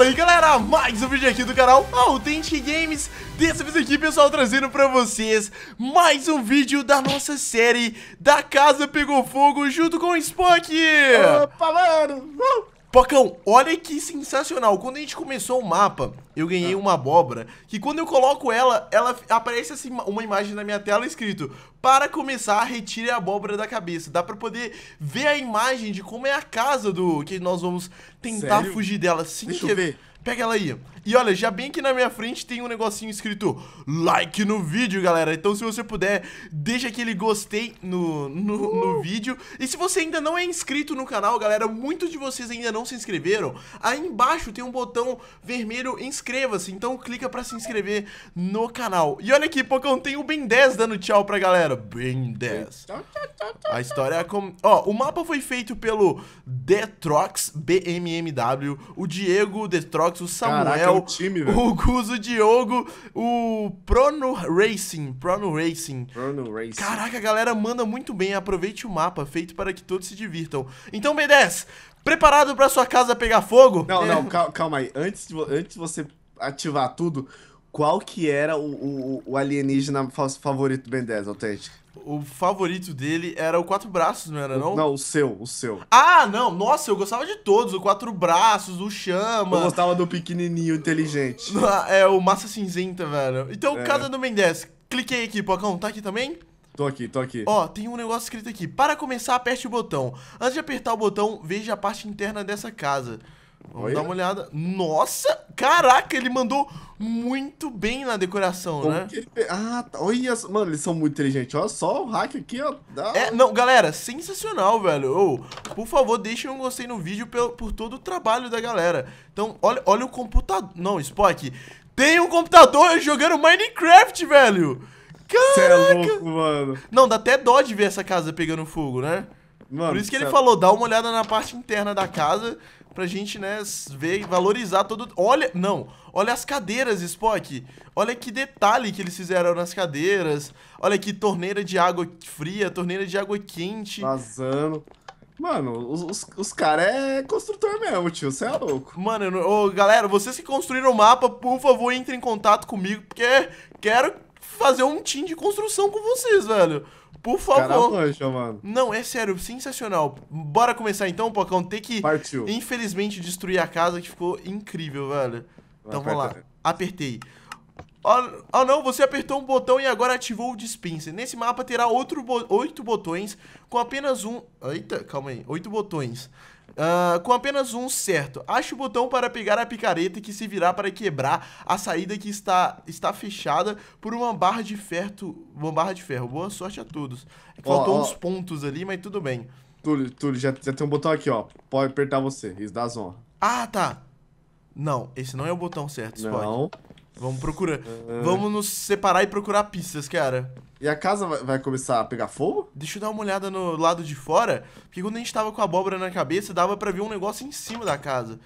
Fala aí galera, mais um vídeo aqui do canal Authentic Games Dessa vez aqui pessoal, trazendo pra vocês mais um vídeo da nossa série Da Casa Pegou Fogo junto com o Spock Opa mano, uh, Pocão, olha que sensacional. Quando a gente começou o mapa, eu ganhei ah. uma abóbora, que quando eu coloco ela, ela aparece assim uma imagem na minha tela escrito Para começar, retire a abóbora da cabeça. Dá pra poder ver a imagem de como é a casa do... Que nós vamos tentar Sério? fugir dela. Sim, Deixa que... eu ver. Pega ela aí. E olha, já bem aqui na minha frente tem um negocinho escrito like no vídeo, galera. Então se você puder, deixa aquele gostei no, no, no, vídeo. E se você ainda não é inscrito no canal, galera, muitos de vocês ainda não se inscreveram, aí embaixo tem um botão vermelho inscreva-se. Então clica pra se inscrever no canal. E olha aqui, Pocão, tem o Ben 10 dando tchau pra galera. Ben 10. A história é como... Ó, o mapa foi feito pelo Detrox, BMMW, o Diego Detrox o Samuel, Caraca, é time, o Guzo, o Diogo, o Prono Racing, Prono Racing. Prono Racing. Caraca, a galera manda muito bem. Aproveite o mapa feito para que todos se divirtam. Então, B10, preparado para sua casa pegar fogo? Não, não, calma, calma aí. Antes de, antes de você ativar tudo, qual que era o, o, o alienígena favorito do Ben 10, autêntico? O favorito dele era o Quatro Braços, não era não? Não, o seu, o seu. Ah, não. Nossa, eu gostava de todos. O Quatro Braços, o Chama. Eu gostava do pequenininho inteligente. Ah, é, o Massa Cinzenta, velho. Então, é. Casa do Mendes. Cliquei aqui, Pocão. Tá aqui também? Tô aqui, tô aqui. Ó, tem um negócio escrito aqui. Para começar, aperte o botão. Antes de apertar o botão, veja a parte interna dessa casa. Vamos dar uma olhada. Nossa! Caraca, ele mandou muito bem na decoração, Como né? Ele... Ah, tá. olha. Mano, eles são muito inteligentes. Olha só o hack aqui, ó. É, não, galera, sensacional, velho. Oh, por favor, deixem um gostei no vídeo por, por todo o trabalho da galera. Então, olha, olha o computador. Não, Spock. Tem um computador jogando Minecraft, velho. É Caraca! é louco, mano. Não, dá até dó de ver essa casa pegando fogo, né? Mano, Por isso que ele é... falou, dá uma olhada na parte interna da casa pra gente, né, ver e valorizar todo... Olha, não, olha as cadeiras, Spock. Olha que detalhe que eles fizeram nas cadeiras. Olha que torneira de água fria, torneira de água quente. Vazando. Mano, os, os, os caras é construtor mesmo, tio. Você é louco. Mano, eu galera, vocês que construíram o mapa, por favor, entrem em contato comigo, porque quero fazer um team de construção com vocês, velho. Por favor. mano. Não, é sério, sensacional. Bora começar então, Pocão. Tem que, Partiu. infelizmente, destruir a casa que ficou incrível, velho. Então vamos lá. Apertei. Ah, ah não, você apertou um botão e agora ativou o dispenser. Nesse mapa terá outro bo oito botões com apenas um... Eita, calma aí. Oito botões Uh, com apenas um certo. acha o botão para pegar a picareta que se virá para quebrar a saída que está, está fechada por uma barra de ferro. Uma barra de ferro. Boa sorte a todos. É faltou ó, uns pontos ali, mas tudo bem. Túlio, Túlio, já, já tem um botão aqui, ó. Pode apertar você. Isso dá zona. Ah, tá. Não, esse não é o botão certo, Spock. Não. Vamos procurar. É. Vamos nos separar e procurar pistas, cara. E a casa vai começar a pegar fogo? Deixa eu dar uma olhada no lado de fora, porque quando a gente tava com a abóbora na cabeça, dava pra ver um negócio em cima da casa.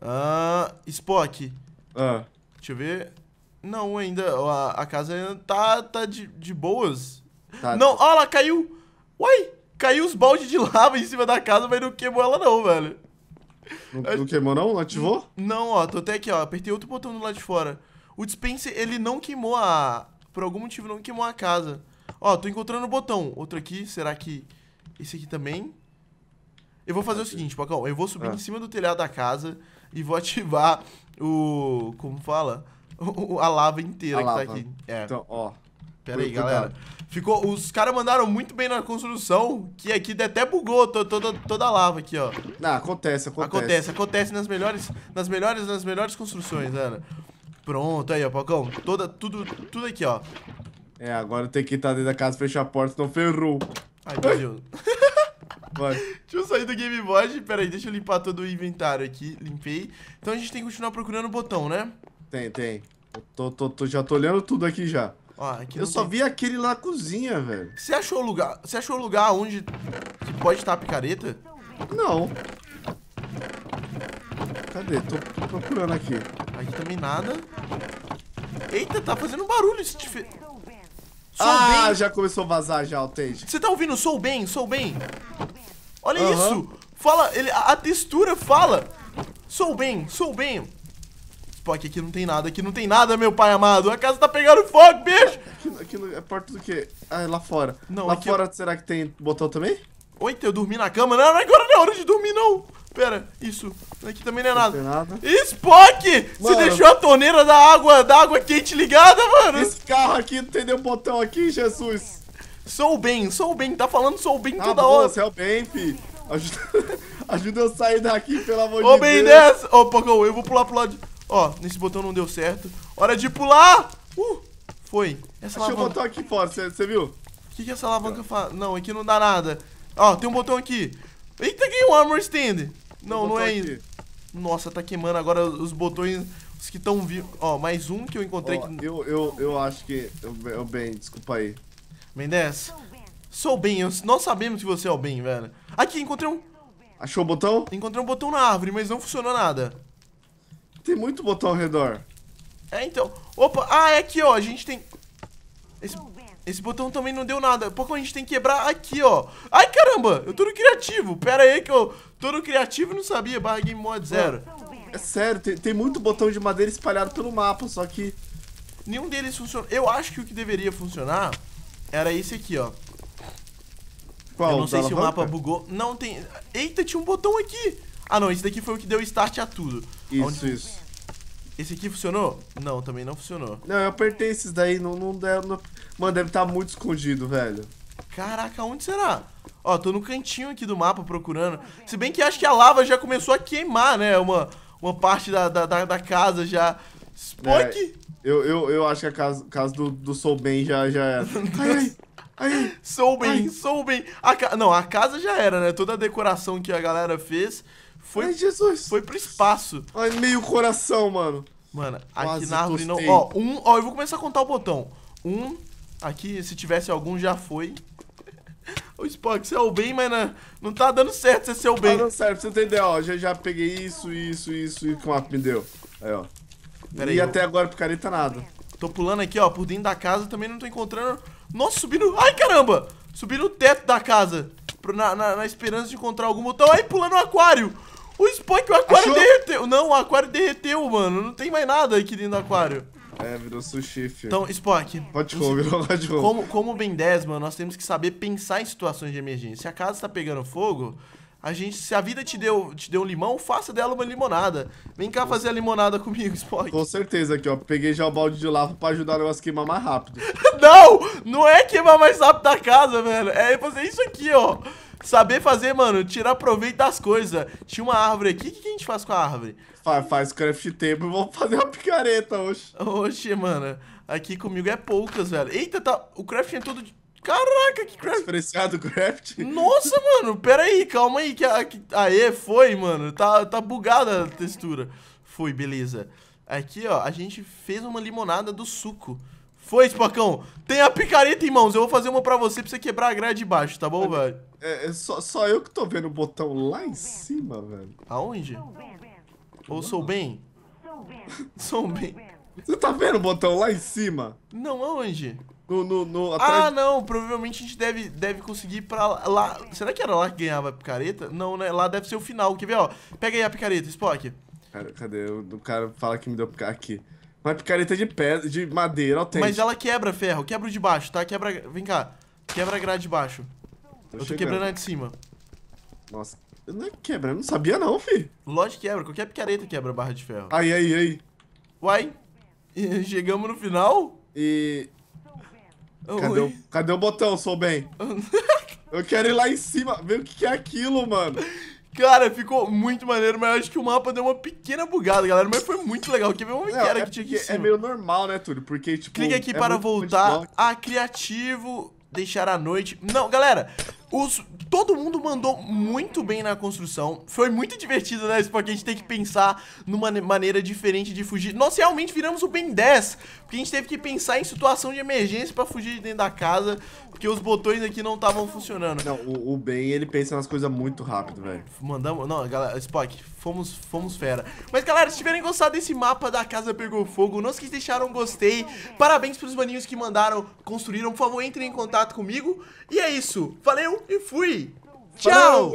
Ah, Spock. Ah. Deixa eu ver. Não, ainda. A, a casa ainda tá, tá de, de boas. Tá. Não, olha lá, caiu. Uai, caiu os baldes de lava em cima da casa, mas não queimou ela não, velho. Não, não queimou não? Não ativou? Não, ó, tô até aqui, ó. Apertei outro botão do lado de fora. O dispenser, ele não queimou a... Por algum motivo, não queimou a casa. Ó, tô encontrando o botão. Outro aqui, será que... Esse aqui também? Eu vou fazer o seguinte, Pacão. Eu vou subir ah. em cima do telhado da casa e vou ativar o... Como fala? O, a lava inteira a que tá lava. tá aqui. É. Então, ó. Pera aí, galera. Ficou... Os caras mandaram muito bem na construção, que aqui até bugou toda, toda a lava aqui, ó. Ah, acontece, acontece. Acontece, acontece nas melhores, nas melhores, nas melhores construções, Ana. Pronto, aí, ó, Pocão. Toda, tudo, tudo aqui, ó. É, agora tem que estar dentro da casa, fechar a porta, senão ferrou. Ai, meu Deus. Vai. Deixa eu sair do Game Boy. Pera aí, deixa eu limpar todo o inventário aqui. Limpei. Então a gente tem que continuar procurando o botão, né? Tem, tem. Eu tô, tô, tô, já tô olhando tudo aqui já. Ó, aqui eu só tem... vi aquele lá na cozinha, velho. Você achou o lugar? Você achou o lugar onde que pode estar a picareta? Não. Cadê? Tô, tô procurando aqui. Aqui tá também nada. Eita, tá fazendo barulho isso ah, bem. já começou a vazar já o Você tá ouvindo? Sou bem, sou bem. Olha isso. Fala, ele, a, textura fala. Sou bem, sou bem. Spock, aqui não tem nada, aqui não tem nada, meu pai amado. A casa tá pegando fogo, bicho. aqui aqui é porta do quê? Ah, é lá fora. Não, lá fora eu... É- será que tem botão também? Oita, eu dormi na cama. Não, agora não é hora de dormir, não. Pera, isso. Aqui também não é nada. nada. Spock! Mano. Você deixou a torneira da água, da água quente ligada, mano? Esse carro aqui não tem nenhum botão aqui, Jesus. Sou o bem, sou o bem. Tá falando sou bem tá toda bom, hora. Você é o bem, fi. Ajuda, ajuda eu sair daqui, pelo amor de Deus. Ô, bem dessa. Ô, Pocão, eu vou pular pro lado. De... Ó, nesse botão não deu certo. Hora de pular. Uh, foi. Essa Achei alavanca... o botão aqui fora, você viu? O que, que essa alavanca faz? Não, aqui não dá nada. Ó, tem um botão aqui. Eita, ganhei um armor stand. Não, não é isso. Nossa, tá queimando agora os botões. Os que estão vivos. Ó, mais um que eu encontrei. que... Eu, eu, eu acho que. Eu, eu bem, desculpa aí. Mendes. Sou bem, eu, nós sabemos que você é o bem, velho. Aqui, encontrei um. Achou o botão? Encontrei um botão na árvore, mas não funcionou nada. Tem muito botão ao redor. É, então. Opa, ah, é aqui, ó. A gente tem. Esse... Esse botão também não deu nada. Pokémon, a gente tem que quebrar aqui, ó. Ai, caramba, eu tô no criativo. Pera aí que eu tô no criativo e não sabia. Barra Game Mod zero. É sério, tem, tem muito botão de madeira espalhado pelo mapa, só que... Nenhum deles funciona. Eu acho que o que deveria funcionar era esse aqui, ó. Qual? Eu não sei se o mapa bugou. Não tem... Eita, tinha um botão aqui. Ah, não, esse daqui foi o que deu start a tudo. Isso, Onde... isso. Esse aqui funcionou? Não, também não funcionou. Não, eu apertei esses daí, não, não deve. Não... Mano, deve estar tá muito escondido, velho. Caraca, onde será? Ó, tô no cantinho aqui do mapa procurando. Se bem que acho que a lava já começou a queimar, né? Uma, uma parte da, da, da, da casa já. Spock! É, eu, eu, eu acho que a casa, casa do, do Sou Bem já, já era. ai, ai, Sou Bem, Sou Bem. A, não, a casa já era, né? Toda a decoração que a galera fez. Foi, Ai, Jesus. Foi pro espaço. Ai, meio coração, mano. Mano, Quase aqui na árvore não. Ó, um. Ó, eu vou começar a contar o botão. Um. Aqui, se tivesse algum, já foi. Ô, Spock, você é o bem, mas não, não tá dando certo você ser o tá bem. Tá dando certo, você entendeu, ó. Já, já peguei isso, isso, isso e o mapa me deu. Aí, ó. e até agora picareta tá nada. Tô pulando aqui, ó, por dentro da casa, também não tô encontrando. Nossa, subindo. Ai, caramba! Subindo o teto da casa. Na, na, na esperança de encontrar algum botão. Aí, pulando o aquário! O Spike, o aquário Achou? derreteu. Não, o aquário derreteu, mano. Não tem mais nada aqui dentro do aquário. É, virou sushi, filho. Então, Spock. Pode comer, virou pode comer. Como, como bem 10, mano, nós temos que saber pensar em situações de emergência. Se a casa tá pegando fogo, a gente, se a vida te deu, te deu um limão, faça dela uma limonada. Vem cá fazer a limonada comigo, Spock. Com certeza aqui, ó. Peguei já o balde de lava pra ajudar o negócio a queimar mais rápido. não! Não é queimar mais rápido da casa, velho. É fazer isso aqui, ó. Saber fazer, mano, tirar proveito das coisas. Tinha uma árvore aqui, o que, a gente faz com a árvore? Faz, faz craft table e vamos fazer uma picareta hoje. Oxe, mano, aqui comigo é poucas, velho. Eita, tá, o crafting é todo... Caraca, que craft... Despreciado craft? Nossa, mano, pera aí, calma aí. Que, a, Aê, foi, mano, tá, tá bugada a textura. Foi, beleza. Aqui, ó, a gente fez uma limonada do suco. Foi, Espacão. Tem a picareta em mãos. Eu vou fazer uma pra você pra você quebrar a grade de baixo, tá bom, velho? É, é só, só, eu que tô vendo o botão lá em cima, velho. Aonde? Ou sou bem? Sou bem. Você tá vendo o botão lá em cima? Não, aonde? No, no, no, atrás... Ah, não, provavelmente a gente deve, deve conseguir pra lá. Será que era lá que ganhava a picareta? Não, né? Lá deve ser o final. Quer ver, ó? Pega aí a picareta, Spock. Cara, cadê? O cara fala que me deu picareta aqui. Uma picareta de pedra, de madeira, autêntica. Mas ela quebra ferro, quebra o de baixo, tá? Quebra. Vem cá. Quebra a grade de baixo. Tô eu tô chegando. quebrando a de cima. Nossa, eu não é quebra, eu não sabia não, fi. Lógico que quebra, qualquer picareta quebra barra de ferro. Aí, aí, aí. Uai, chegamos no final? E... Cadê o, cadê o botão, sou bem? eu quero ir lá em cima, ver o que é aquilo, mano. Cara, ficou muito maneiro, mas eu acho que o mapa deu uma pequena bugada, galera. Mas foi muito legal. Quer ver uma era é que tinha aqui? É meio normal, né, Túlio? Porque, tipo. Clique aqui é para voltar a criativo deixar a noite. Não, galera, os, todo mundo mandou muito bem na construção. Foi muito divertido, né? Porque a gente tem que pensar numa maneira diferente de fugir. Nós realmente viramos o Ben 10. Porque a gente teve que pensar em situação de emergência pra fugir de dentro da casa. Porque os botões aqui não estavam funcionando. Não, o, o Ben, ele pensa nas coisas muito rápido, velho. Mandamos. Não, galera, Spock, fomos, fomos fera. Mas galera, se tiverem gostado desse mapa da Casa Pegou Fogo, não esqueçam de deixar um gostei. Parabéns pros maninhos que mandaram, construíram. Por favor, entrem em contato comigo. E é isso. Valeu e fui. Tchau!